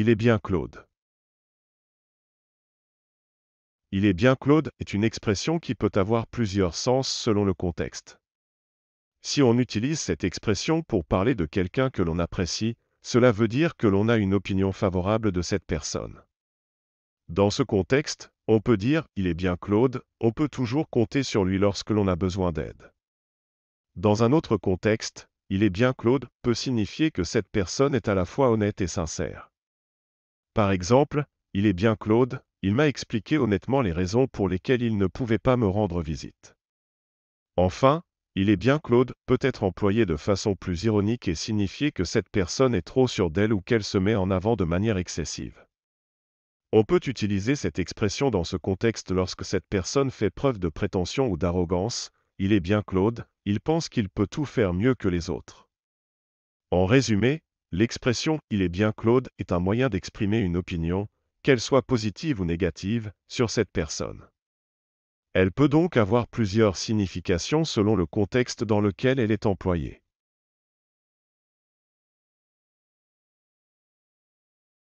Il est bien Claude. Il est bien Claude est une expression qui peut avoir plusieurs sens selon le contexte. Si on utilise cette expression pour parler de quelqu'un que l'on apprécie, cela veut dire que l'on a une opinion favorable de cette personne. Dans ce contexte, on peut dire il est bien Claude, on peut toujours compter sur lui lorsque l'on a besoin d'aide. Dans un autre contexte, il est bien Claude peut signifier que cette personne est à la fois honnête et sincère. Par exemple, il est bien Claude, il m'a expliqué honnêtement les raisons pour lesquelles il ne pouvait pas me rendre visite. Enfin, il est bien Claude, peut-être employé de façon plus ironique et signifier que cette personne est trop sûre d'elle ou qu'elle se met en avant de manière excessive. On peut utiliser cette expression dans ce contexte lorsque cette personne fait preuve de prétention ou d'arrogance, il est bien Claude, il pense qu'il peut tout faire mieux que les autres. En résumé, L'expression Il est bien Claude est un moyen d'exprimer une opinion, qu'elle soit positive ou négative, sur cette personne. Elle peut donc avoir plusieurs significations selon le contexte dans lequel elle est employée.